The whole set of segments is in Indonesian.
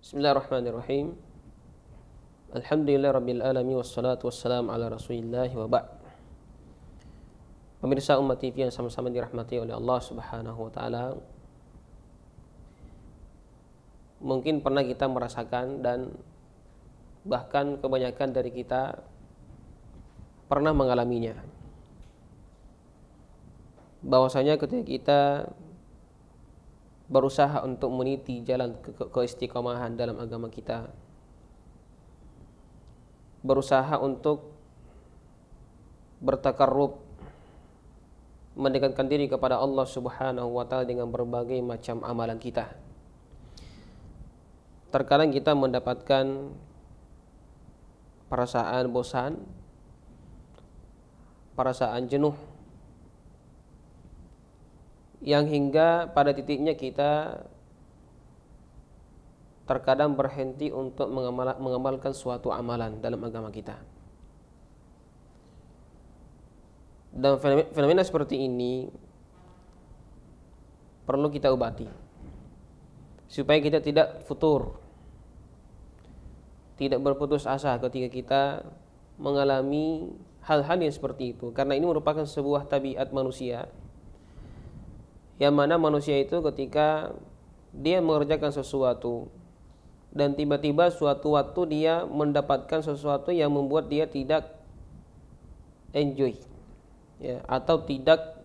Bismillahirrahmanirrahim. Alhamdulillah Rabbil Alamin Wassalatu wassalamu ala rasulillahi wa ba'd Pemirsa Umat TV yang sama-sama dirahmati oleh Allah subhanahu wa ta'ala Mungkin pernah kita merasakan dan Bahkan kebanyakan dari kita Pernah mengalaminya Bahwasanya ketika kita berusaha untuk meniti jalan ke keistiqomahan dalam agama kita. Berusaha untuk bertakarrub mendekatkan diri kepada Allah Subhanahu wa taala dengan berbagai macam amalan kita. Terkadang kita mendapatkan perasaan bosan, perasaan jenuh, yang hingga pada titiknya kita terkadang berhenti untuk mengamalkan suatu amalan dalam agama kita. Dan fenomena seperti ini perlu kita obati supaya kita tidak futur, tidak berputus asa ketika kita mengalami hal-hal yang seperti itu karena ini merupakan sebuah tabiat manusia yang mana manusia itu ketika dia mengerjakan sesuatu dan tiba-tiba suatu waktu dia mendapatkan sesuatu yang membuat dia tidak enjoy ya atau tidak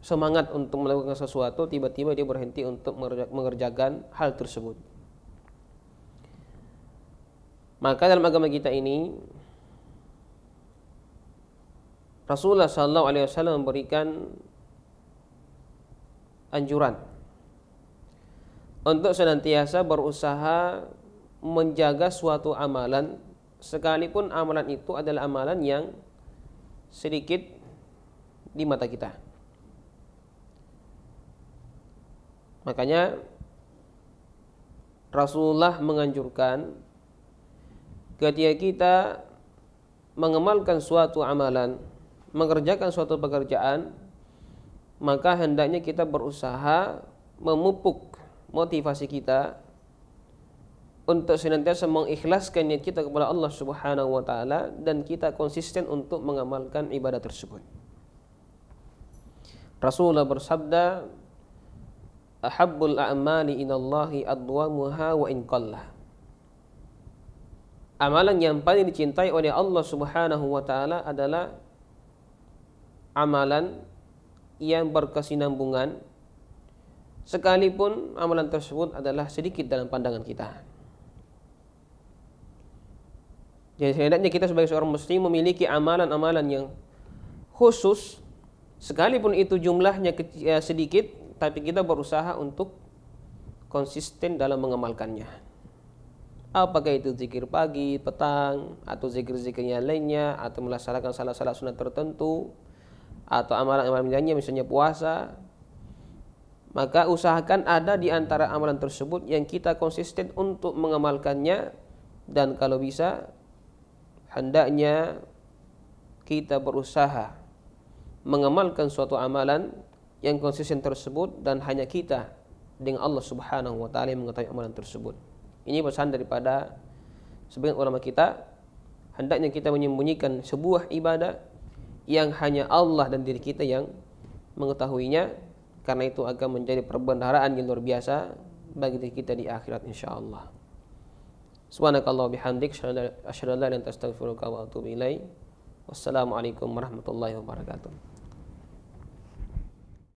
semangat untuk melakukan sesuatu tiba-tiba dia berhenti untuk mengerjakan hal tersebut maka dalam agama kita ini Rasulullah Shallallahu Alaihi Wasallam memberikan anjuran untuk senantiasa berusaha menjaga suatu amalan sekalipun amalan itu adalah amalan yang sedikit di mata kita. Makanya Rasulullah menganjurkan ketika kita mengemalkan suatu amalan, mengerjakan suatu pekerjaan, maka hendaknya kita berusaha memupuk motivasi kita untuk senantiasa mengikhlaskan niat kita kepada Allah Subhanahu wa taala dan kita konsisten untuk mengamalkan ibadah tersebut. Rasulullah bersabda, "Ahabbul a'mali inallahi adwamuha wa in qallah." Amalan yang paling dicintai oleh Allah Subhanahu wa taala adalah amalan yang berkesinambungan sekalipun amalan tersebut adalah sedikit dalam pandangan kita. Jadi sebenarnya kita sebagai seorang muslim memiliki amalan-amalan yang khusus sekalipun itu jumlahnya eh, sedikit tapi kita berusaha untuk konsisten dalam mengamalkannya. Apakah itu zikir pagi, petang, atau zikir zikir yang lainnya, atau melaksanakan salah-salah sunat tertentu, atau amalan-amalan lainnya misalnya puasa maka usahakan ada di antara amalan tersebut yang kita konsisten untuk mengamalkannya dan kalau bisa hendaknya kita berusaha mengamalkan suatu amalan yang konsisten tersebut dan hanya kita dengan Allah Subhanahu wa taala yang mengetahui amalan tersebut. Ini pesan daripada sebagian ulama kita hendaknya kita menyembunyikan sebuah ibadah yang hanya Allah dan diri kita yang mengetahuinya karena itu akan menjadi perbendaharaan yang luar biasa bagi diri kita di akhirat insyaallah subhanakallah bihamdik asyhadu an la ilaha illa anta astaghfiruka wa atubu ilaihi wassalamu alaikum warahmatullahi wabarakatuh